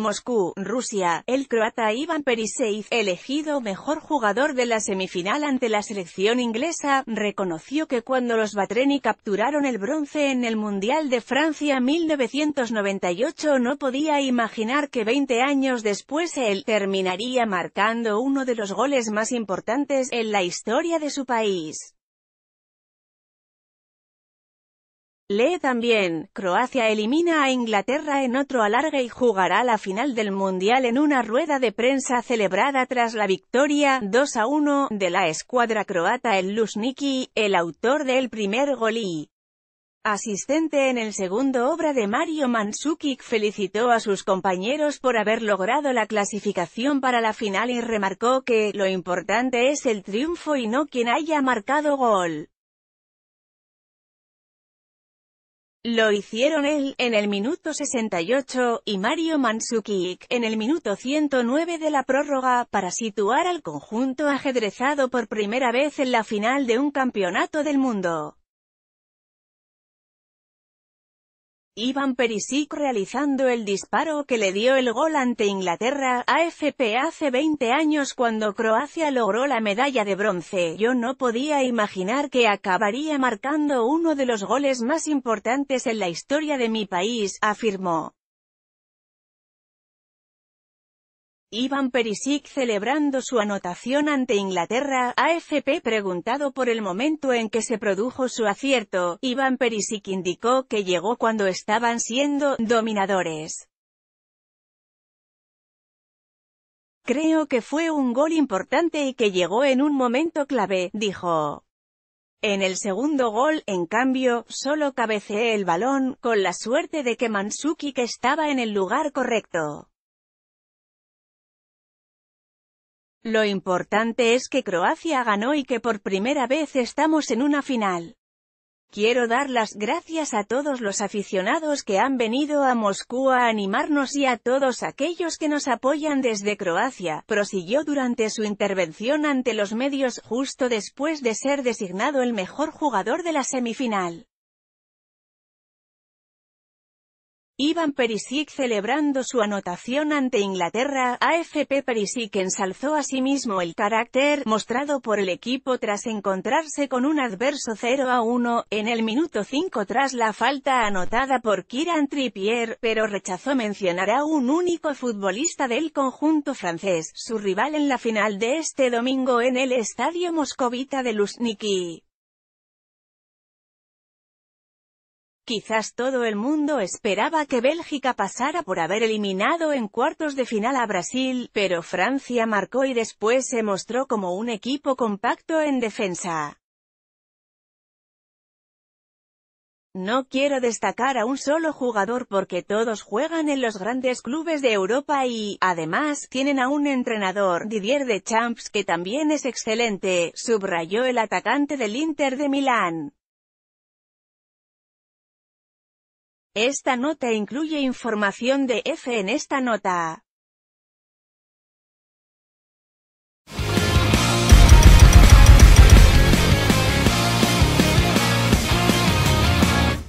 Moscú, Rusia, el croata Ivan Perisic, elegido mejor jugador de la semifinal ante la selección inglesa, reconoció que cuando los Batreni capturaron el bronce en el Mundial de Francia 1998 no podía imaginar que 20 años después él terminaría marcando uno de los goles más importantes en la historia de su país. Lee también, Croacia elimina a Inglaterra en otro alargue y jugará la final del Mundial en una rueda de prensa celebrada tras la victoria 2 a 1 de la escuadra croata el Lusniki, el autor del primer golí. Asistente en el segundo obra de Mario Mansukic felicitó a sus compañeros por haber logrado la clasificación para la final y remarcó que, lo importante es el triunfo y no quien haya marcado gol. Lo hicieron él, en el minuto 68, y Mario Mansukik en el minuto 109 de la prórroga, para situar al conjunto ajedrezado por primera vez en la final de un campeonato del mundo. Ivan Perisic realizando el disparo que le dio el gol ante Inglaterra, AFP hace 20 años cuando Croacia logró la medalla de bronce. Yo no podía imaginar que acabaría marcando uno de los goles más importantes en la historia de mi país, afirmó. Ivan Perisic celebrando su anotación ante Inglaterra, AFP preguntado por el momento en que se produjo su acierto, Ivan Perisic indicó que llegó cuando estaban siendo «dominadores». Creo que fue un gol importante y que llegó en un momento clave, dijo. En el segundo gol, en cambio, solo cabeceé el balón, con la suerte de que Mansuki estaba en el lugar correcto. Lo importante es que Croacia ganó y que por primera vez estamos en una final. Quiero dar las gracias a todos los aficionados que han venido a Moscú a animarnos y a todos aquellos que nos apoyan desde Croacia, prosiguió durante su intervención ante los medios justo después de ser designado el mejor jugador de la semifinal. Ivan Perisic celebrando su anotación ante Inglaterra, AFP Perisic ensalzó a sí el carácter mostrado por el equipo tras encontrarse con un adverso 0 a 1 en el minuto 5 tras la falta anotada por Kiran Trippier, pero rechazó mencionar a un único futbolista del conjunto francés, su rival en la final de este domingo en el estadio moscovita de Luzhniki. Quizás todo el mundo esperaba que Bélgica pasara por haber eliminado en cuartos de final a Brasil, pero Francia marcó y después se mostró como un equipo compacto en defensa. No quiero destacar a un solo jugador porque todos juegan en los grandes clubes de Europa y, además, tienen a un entrenador, Didier Deschamps, que también es excelente, subrayó el atacante del Inter de Milán. Esta nota incluye información de F. En esta nota